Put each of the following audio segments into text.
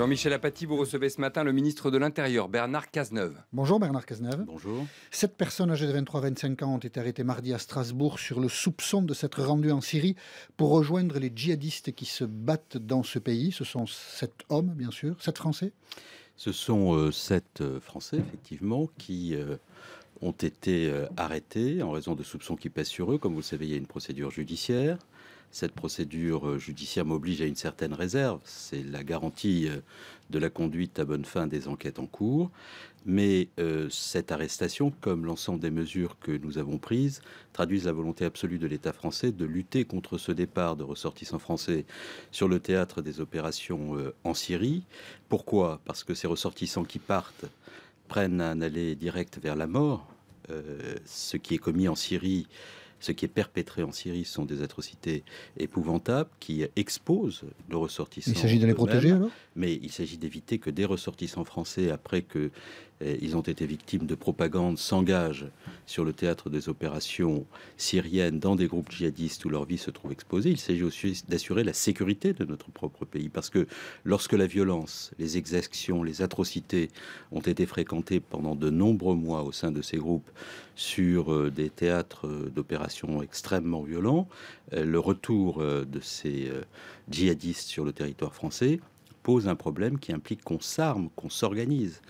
Jean-Michel Apathy, vous recevez ce matin le ministre de l'Intérieur, Bernard Cazeneuve. Bonjour Bernard Cazeneuve. Bonjour. Sept personnes âgées de 23-25 ans ont été arrêtées mardi à Strasbourg sur le soupçon de s'être rendues en Syrie pour rejoindre les djihadistes qui se battent dans ce pays. Ce sont sept hommes, bien sûr, sept Français. Ce sont euh, sept euh, Français, effectivement, qui euh, ont été arrêtés en raison de soupçons qui pèsent sur eux. Comme vous le savez, il y a une procédure judiciaire cette procédure euh, judiciaire m'oblige à une certaine réserve. C'est la garantie euh, de la conduite à bonne fin des enquêtes en cours. Mais euh, cette arrestation, comme l'ensemble des mesures que nous avons prises, traduisent la volonté absolue de l'État français de lutter contre ce départ de ressortissants français sur le théâtre des opérations en Syrie. Pourquoi Parce que ces ressortissants qui partent prennent un aller direct vers la mort. ce qui est commis en Syrie ce qui est perpétré en Syrie sont des atrocités épouvantables qui exposent nos ressortissants. Il s'agit de les protéger alors Mais il s'agit d'éviter que des ressortissants français, après que eh, ils ont été victimes de propagande, s'engagent sur le théâtre des opérations syriennes dans des groupes djihadistes où leur vie se trouve exposée. Il s'agit aussi d'assurer la sécurité de notre propre pays. Parce que lorsque la violence, les exactions, les atrocités ont été fréquentées pendant de nombreux mois au sein de ces groupes sur euh, des théâtres euh, d'opérations, extrêmement violent. Euh, le retour euh, de ces euh, djihadistes sur le territoire français pose un problème qui implique qu'on s'arme, qu'on s'organise.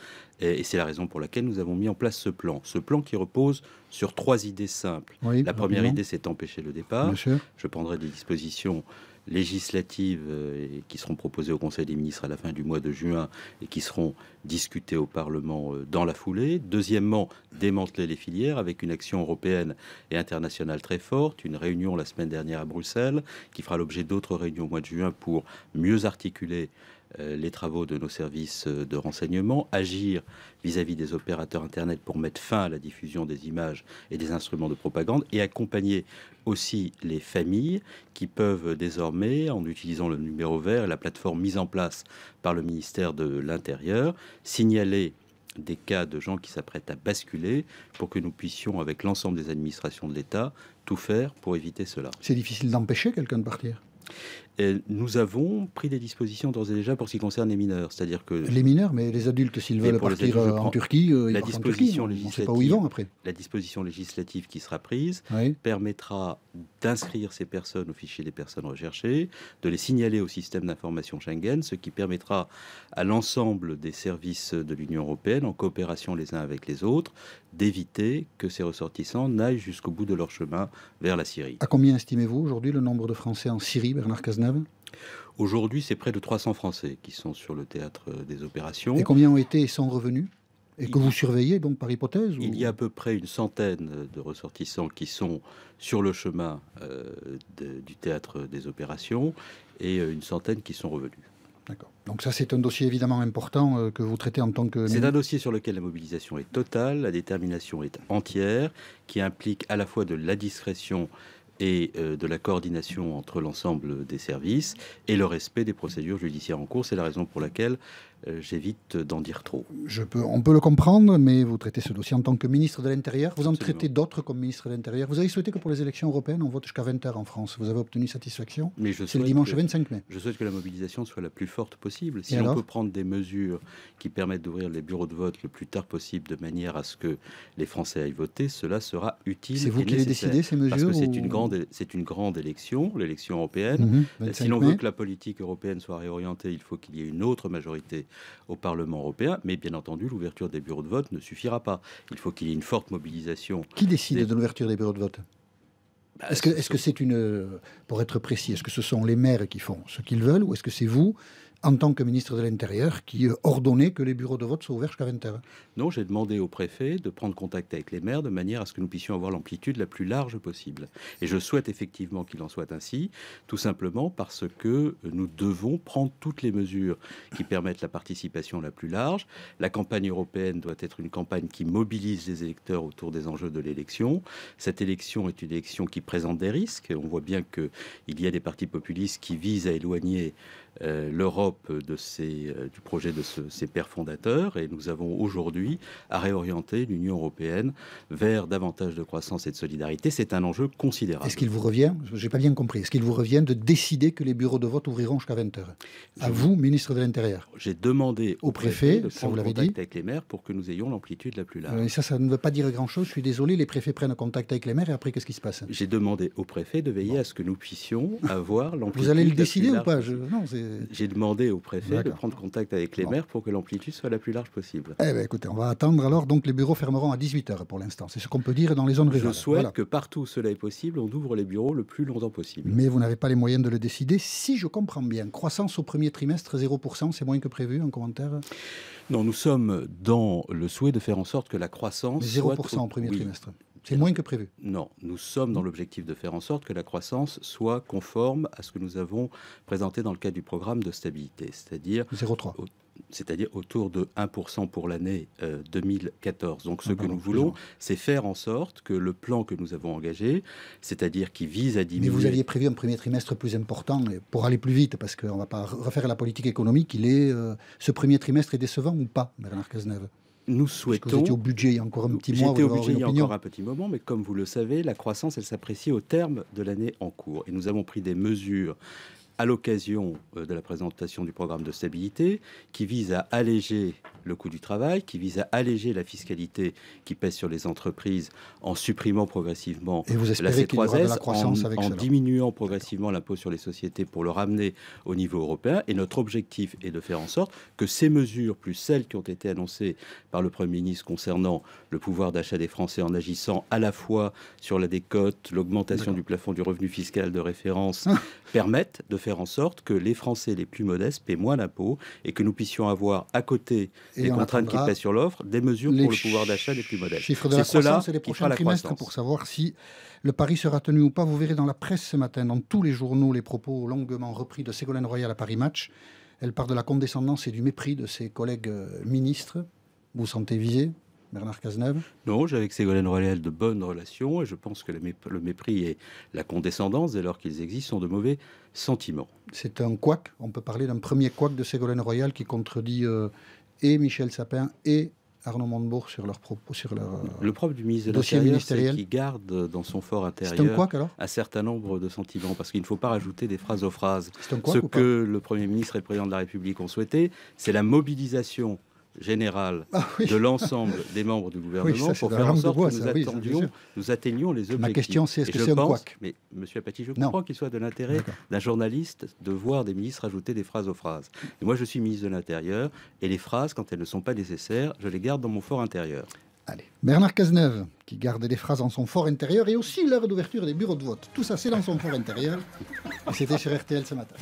Et, c'est la raison pour laquelle nous avons mis en place ce plan. Ce plan qui repose sur trois idées simples. la première idée, c'est d'empêcher le départ. Je prendrai des dispositions législatives euh, qui seront proposées au Conseil des ministres à la fin du mois de juin et qui seront discutées au Parlement euh, dans la foulée. Deuxièmement, démanteler les filières avec une action européenne et internationale très forte, une réunion la semaine dernière à Bruxelles qui fera l'objet d'autres réunions au mois de juin pour mieux articuler euh, les travaux de nos services euh, de renseignement, agir vis-à-vis des opérateurs Internet pour mettre fin à la diffusion des images et des instruments de propagande, et accompagner aussi les familles qui peuvent désormais, en utilisant le numéro vert et la plateforme mise en place par le ministère de l'Intérieur, signaler des cas de gens qui s'apprêtent à basculer pour que nous puissions, avec l'ensemble des administrations de l'État, tout faire pour éviter cela. C'est difficile d'empêcher quelqu'un de partir nous avons pris des dispositions d'ores et déjà pour ce qui concerne les mineurs, c'est-à-dire que les mineurs, mais les adultes s'ils veulent partir euh, euh, en Turquie, la disposition en Turquie, législative, sait pas où ils vont après. La disposition législative qui sera prise permettra d'inscrire ces personnes au fichier des personnes recherchées, de les signaler au système d'information Schengen, ce qui permettra à l'ensemble des services de l'Union européenne, en coopération les uns avec les autres, d'éviter que ces ressortissants n'aillent jusqu'au bout de leur chemin vers la Syrie. À combien estimez-vous aujourd'hui le nombre de Français en Syrie, Bernard Cazeneuve Aujourd'hui, c'est près de 300 Français qui sont sur le théâtre euh, des opérations. Et combien ont été et sont revenus et que vous surveillez donc par hypothèse Il y a à peu près une centaine euh, de ressortissants qui sont sur le chemin euh, du théâtre des opérations et une centaine qui sont revenus. D'accord. Donc ça, c'est un dossier évidemment important que vous traitez en tant que... C'est un dossier sur lequel la mobilisation est totale, la détermination est entière, qui implique à la fois de la discrétion et euh, de la coordination entre l'ensemble des services et le respect des procédures judiciaires en cours. C'est la raison pour laquelle euh, j'évite d'en dire trop. Je peux, on peut le comprendre, mais vous traitez ce dossier en tant que ministre de l'Intérieur. Vous en traitez d'autres comme ministre de l'Intérieur. Vous avez souhaité que pour les élections européennes, on vote jusqu'à 20h en France. Vous avez obtenu satisfaction. Mais C'est le dimanche 25 mai. Je souhaite que la mobilisation soit la plus forte possible. Si on peut prendre des mesures qui permettent d'ouvrir les bureaux de vote le plus tard possible de manière à ce que les Français aillent voter, cela sera utile. C'est vous qui avez décidez, ces mesures c'est une grande c'est une grande élection, l'élection européenne. Mhm, euh, si l'on veut que la politique européenne soit réorientée, il faut qu'il y ait une autre majorité au Parlement européen. Mais bien entendu, l'ouverture des bureaux de vote ne suffira pas. Il faut qu'il y ait une forte mobilisation. Qui décide de l'ouverture des bureaux de vote bah, Est-ce que c'est une, euh, pour être précis, est-ce que ce sont les maires qui font ce qu'ils veulent ou est-ce que c'est vous en tant que ministre de l'Intérieur qui euh, ordonnait que les bureaux de vote soient ouverts jusqu'à 21 h Non, j'ai demandé au préfet de prendre contact avec les maires de manière à ce que nous puissions avoir l'amplitude la plus large possible. Et je souhaite effectivement qu'il en soit ainsi, tout simplement parce que euh, nous devons prendre toutes les mesures qui permettent la participation la plus large. La campagne européenne doit être une campagne qui mobilise les électeurs autour des enjeux de l'élection. Cette élection est une élection qui présente des risques. On voit bien il y a des partis populistes qui visent à éloigner euh, l'Europe de ces, euh, du projet de ce, ces pères fondateurs. Et nous avons aujourd'hui à réorienter l'Union européenne vers davantage de croissance et de solidarité. C'est un enjeu considérable. Est-ce qu'il vous revient, j'ai pas bien compris, est-ce qu'il vous revient de décider que les bureaux de vote ouvriront jusqu'à 20h À vous, ministre de l'Intérieur. J'ai demandé au, préfet, de prendre ça vous contact dit. avec les maires pour que nous ayons l'amplitude la plus large. Euh, ça, ça ne veut pas dire grand-chose. Je suis désolé, les préfets prennent contact avec les maires et après, qu'est-ce qui se passe J'ai demandé au préfet de veiller à ce que nous puissions avoir l'amplitude. Vous allez le décider ou pas J'ai demandé au préfet de prendre contact avec les maires pour que l'amplitude soit la plus large possible. Eh ben, écoutez, on va attendre alors. Donc, les bureaux fermeront à 18h pour l'instant. C'est ce qu'on peut dire dans les zones régionales Je souhaite que partout où cela est possible, on ouvre les bureaux le plus longtemps possible. Mais vous n'avez pas les moyens de le décider. Si je comprends bien, croissance au premier trimestre, 0%, c'est moins que prévu, un commentaire Non, nous sommes dans le souhait de faire en sorte que la croissance. 0% au premier trimestre. C'est moins que prévu. Non, nous sommes dans l'objectif de faire en sorte que la croissance soit conforme à ce que nous avons présenté dans le cadre du programme de stabilité, c'est-à-dire 0,3. c'est-à-dire autour de 1% pour l'année 2014. Euh, Donc ce ah, que nous voulons, c'est faire en sorte que le plan que nous avons engagé, c'est-à-dire qui vise à diminuer... Mais vous aviez prévu un premier trimestre plus important pour aller plus vite, parce qu'on ne va pas refaire la politique économique. Il est, euh, ce premier trimestre est décevant ou pas, Bernard Cazeneuve nous souhaitons. au budget il y a encore un petit J'étais au budget il y encore un petit moment, mais comme vous le savez, la croissance, elle s'apprécie au terme de l'année en cours. Et nous avons pris des mesures à l'occasion euh, de la présentation du programme de stabilité, qui vise à alléger le coût du travail, qui vise à alléger la fiscalité qui pèse sur les entreprises en supprimant progressivement Et vous la c 3 la croissance en, en diminuant progressivement l'impôt sur les sociétés pour le ramener au niveau européen. Et notre objectif est de faire en sorte que ces mesures, plus celles qui ont été annoncées par le Premier ministre concernant le pouvoir d'achat des Français en agissant à la fois sur la décote, l'augmentation du plafond du revenu fiscal de référence, permettent de faire en sorte que les Français les plus modestes paient moins d'impôts et que nous puissions avoir à côté des contraintes qui pèsent sur l'offre des mesures pour le pouvoir d'achat des plus modestes. C'est de la les prochains trimestres pour savoir si le pari sera tenu ou pas. Vous verrez dans la presse ce matin, dans tous les journaux, les propos longuement repris de Ségolène Royal à Paris Match. Elle part de la condescendance et du mépris de ses collègues euh, ministres. Vous sentez visé Bernard Cazeneuve Non, j'ai avec Ségolène Royal de bonnes relations et je pense que le, mépris et la condescendance, dès lors qu'ils existent, sont de mauvais sentiments. C'est un couac. On peut parler d'un premier couac de Ségolène Royal qui contredit euh, et Michel Sapin et Arnaud Montebourg sur leur propos, sur leur euh, le propre du ministre de l'Intérieur, qui garde dans son fort intérieur un, alors un, certain nombre de sentiments parce qu'il ne faut pas rajouter des phrases aux phrases. Ce que le premier ministre et le président de la République ont souhaité, c'est la mobilisation Général ah de l'ensemble des membres du gouvernement pour faire en sorte que nous, atteignions les objectifs. Ma question, c'est est-ce que c'est un couac Mais Monsieur Apathy, je crois qu'il soit de l'intérêt d'un journaliste de voir des ministres ajouter des phrases aux phrases. Et moi, je suis ministre de l'Intérieur et les phrases, quand elles ne sont pas nécessaires, je les garde dans mon fort intérieur. Allez. Bernard Cazeneuve, qui garde des phrases dans son fort intérieur et aussi l'heure d'ouverture des bureaux de vote. Tout ça, c'est dans son fort intérieur. C'était sur RTL ce matin.